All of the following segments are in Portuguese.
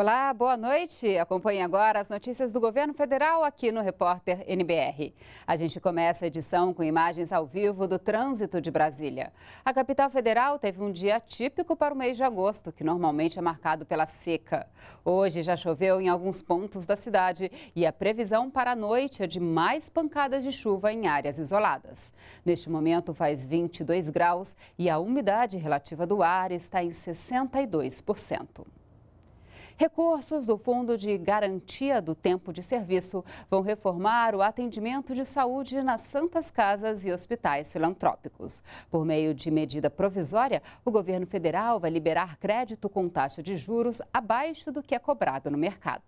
Olá, boa noite. Acompanhe agora as notícias do governo federal aqui no Repórter NBR. A gente começa a edição com imagens ao vivo do trânsito de Brasília. A capital federal teve um dia típico para o mês de agosto, que normalmente é marcado pela seca. Hoje já choveu em alguns pontos da cidade e a previsão para a noite é de mais pancadas de chuva em áreas isoladas. Neste momento faz 22 graus e a umidade relativa do ar está em 62%. Recursos do Fundo de Garantia do Tempo de Serviço vão reformar o atendimento de saúde nas santas casas e hospitais filantrópicos. Por meio de medida provisória, o governo federal vai liberar crédito com taxa de juros abaixo do que é cobrado no mercado.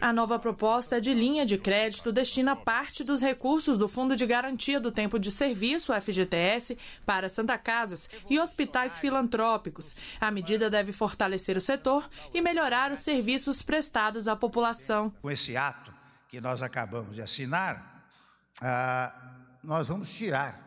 A nova proposta de linha de crédito destina parte dos recursos do Fundo de Garantia do Tempo de Serviço, FGTS, para Santa Casas e hospitais filantrópicos. A medida deve fortalecer o setor e melhorar os serviços prestados à população. Com esse ato que nós acabamos de assinar, ah, nós vamos tirar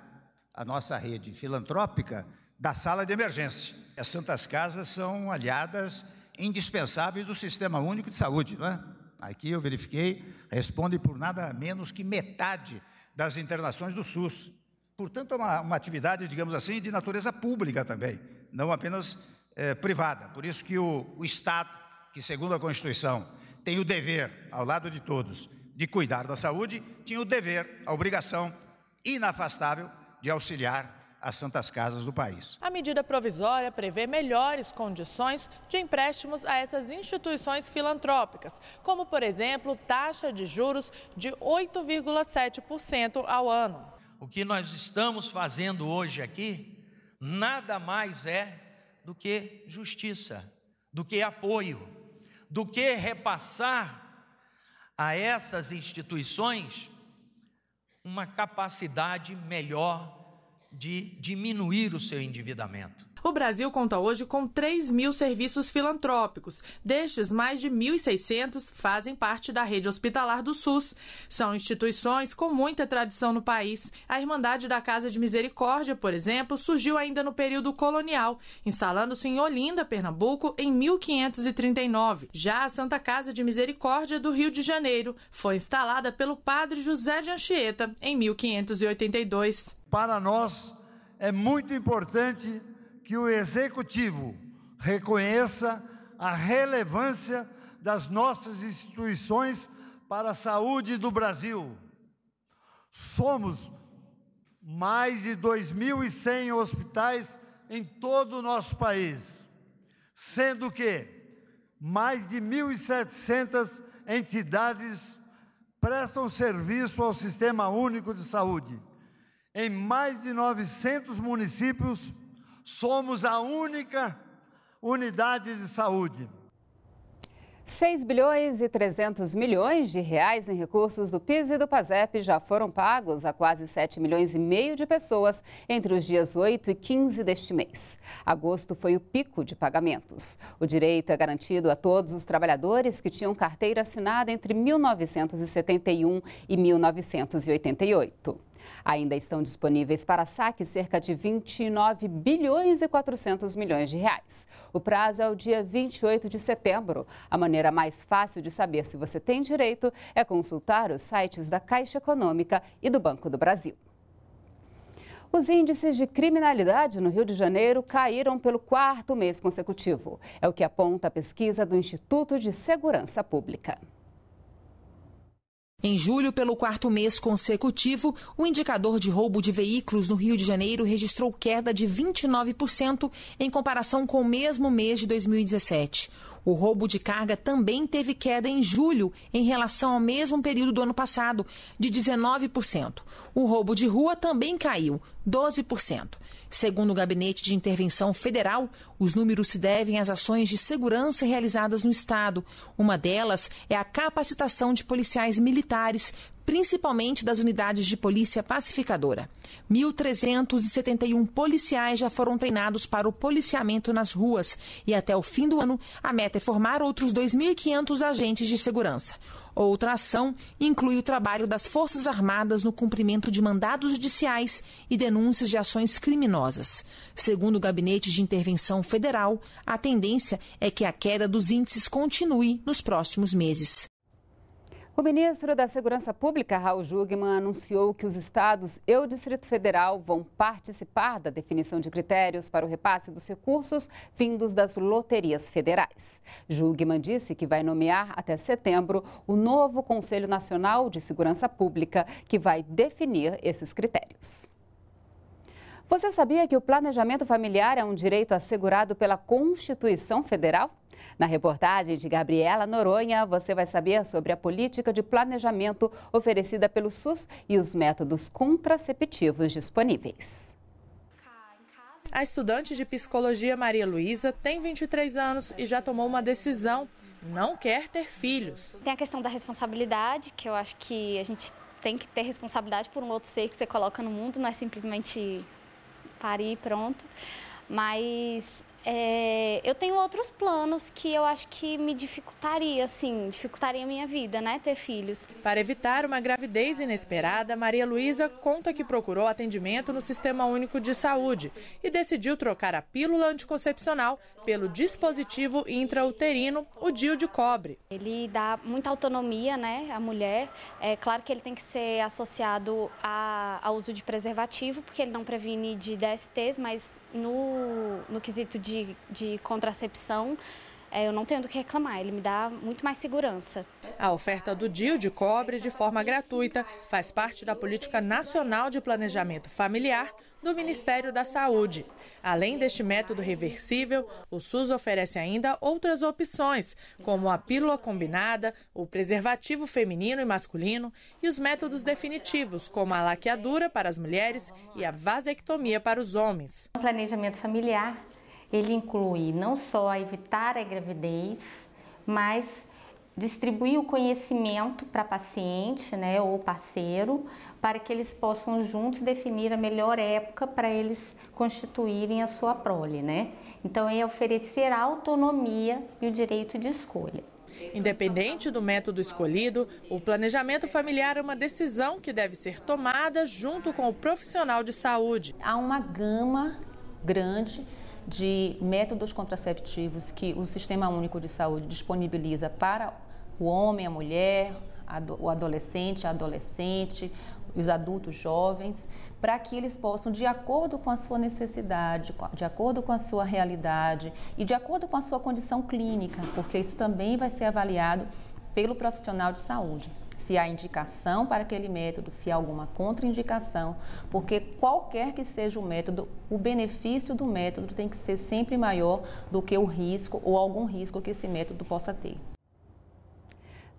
a nossa rede filantrópica da sala de emergência. As Santas Casas são aliadas indispensáveis do Sistema Único de Saúde, não é? Aqui eu verifiquei, responde por nada menos que metade das internações do SUS. Portanto, é uma, uma atividade, digamos assim, de natureza pública também, não apenas é, privada. Por isso que o, o Estado, que segundo a Constituição tem o dever, ao lado de todos, de cuidar da saúde, tinha o dever, a obrigação inafastável de auxiliar às santas casas do país. A medida provisória prevê melhores condições de empréstimos a essas instituições filantrópicas, como, por exemplo, taxa de juros de 8,7% ao ano. O que nós estamos fazendo hoje aqui nada mais é do que justiça, do que apoio, do que repassar a essas instituições uma capacidade melhor de diminuir o seu endividamento. O Brasil conta hoje com 3 mil serviços filantrópicos. Destes, mais de 1.600 fazem parte da rede hospitalar do SUS. São instituições com muita tradição no país. A Irmandade da Casa de Misericórdia, por exemplo, surgiu ainda no período colonial, instalando-se em Olinda, Pernambuco, em 1539. Já a Santa Casa de Misericórdia do Rio de Janeiro foi instalada pelo padre José de Anchieta em 1582. Para nós é muito importante que o executivo reconheça a relevância das nossas instituições para a saúde do Brasil. Somos mais de 2.100 hospitais em todo o nosso país, sendo que mais de 1.700 entidades prestam serviço ao Sistema Único de Saúde, em mais de 900 municípios somos a única unidade de saúde. 6 bilhões e 300 milhões de reais em recursos do PIS e do PASEP já foram pagos a quase 7 milhões e meio de pessoas entre os dias 8 e 15 deste mês. Agosto foi o pico de pagamentos. O direito é garantido a todos os trabalhadores que tinham carteira assinada entre 1971 e 1988. Ainda estão disponíveis para saque cerca de 29 bilhões e 400 milhões de reais. O prazo é o dia 28 de setembro. A maneira mais fácil de saber se você tem direito é consultar os sites da Caixa Econômica e do Banco do Brasil. Os índices de criminalidade no Rio de Janeiro caíram pelo quarto mês consecutivo. É o que aponta a pesquisa do Instituto de Segurança Pública. Em julho, pelo quarto mês consecutivo, o indicador de roubo de veículos no Rio de Janeiro registrou queda de 29% em comparação com o mesmo mês de 2017. O roubo de carga também teve queda em julho em relação ao mesmo período do ano passado, de 19%. O roubo de rua também caiu, 12%. Segundo o Gabinete de Intervenção Federal, os números se devem às ações de segurança realizadas no Estado. Uma delas é a capacitação de policiais militares principalmente das unidades de polícia pacificadora. 1.371 policiais já foram treinados para o policiamento nas ruas e até o fim do ano a meta é formar outros 2.500 agentes de segurança. Outra ação inclui o trabalho das Forças Armadas no cumprimento de mandados judiciais e denúncias de ações criminosas. Segundo o Gabinete de Intervenção Federal, a tendência é que a queda dos índices continue nos próximos meses. O ministro da Segurança Pública, Raul Jugman, anunciou que os estados e o Distrito Federal vão participar da definição de critérios para o repasse dos recursos vindos das loterias federais. Jugman disse que vai nomear até setembro o novo Conselho Nacional de Segurança Pública, que vai definir esses critérios. Você sabia que o planejamento familiar é um direito assegurado pela Constituição Federal? Na reportagem de Gabriela Noronha, você vai saber sobre a política de planejamento oferecida pelo SUS e os métodos contraceptivos disponíveis. A estudante de psicologia Maria Luísa tem 23 anos e já tomou uma decisão: não quer ter filhos. Tem a questão da responsabilidade, que eu acho que a gente tem que ter responsabilidade por um outro ser que você coloca no mundo, não é simplesmente pari pronto. Mas é, eu tenho outros planos que eu acho que me dificultaria, assim, dificultaria a minha vida, né, ter filhos. Para evitar uma gravidez inesperada, Maria Luísa conta que procurou atendimento no Sistema Único de Saúde e decidiu trocar a pílula anticoncepcional pelo dispositivo intrauterino, o DIU de cobre. Ele dá muita autonomia, né, à mulher. É claro que ele tem que ser associado ao uso de preservativo, porque ele não previne de DSTs, mas no, no quesito de de, de contracepção, é, eu não tenho do que reclamar, ele me dá muito mais segurança. A oferta do DIL de cobre de forma gratuita faz parte da Política Nacional de Planejamento Familiar do Ministério da Saúde. Além deste método reversível, o SUS oferece ainda outras opções, como a pílula combinada, o preservativo feminino e masculino e os métodos definitivos, como a laqueadura para as mulheres e a vasectomia para os homens. O planejamento familiar ele inclui não só evitar a gravidez, mas distribuir o conhecimento para paciente né, ou parceiro, para que eles possam juntos definir a melhor época para eles constituírem a sua prole. Né? Então, é oferecer a autonomia e o direito de escolha. Independente do método escolhido, o planejamento familiar é uma decisão que deve ser tomada junto com o profissional de saúde. Há uma gama grande de métodos contraceptivos que o Sistema Único de Saúde disponibiliza para o homem, a mulher, o adolescente, a adolescente, os adultos jovens, para que eles possam, de acordo com a sua necessidade, de acordo com a sua realidade e de acordo com a sua condição clínica, porque isso também vai ser avaliado pelo profissional de saúde se há indicação para aquele método, se há alguma contraindicação, porque qualquer que seja o método, o benefício do método tem que ser sempre maior do que o risco ou algum risco que esse método possa ter.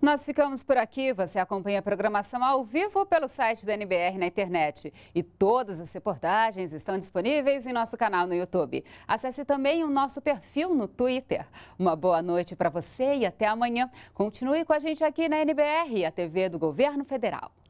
Nós ficamos por aqui. Você acompanha a programação ao vivo pelo site da NBR na internet. E todas as reportagens estão disponíveis em nosso canal no YouTube. Acesse também o nosso perfil no Twitter. Uma boa noite para você e até amanhã. Continue com a gente aqui na NBR, a TV do Governo Federal.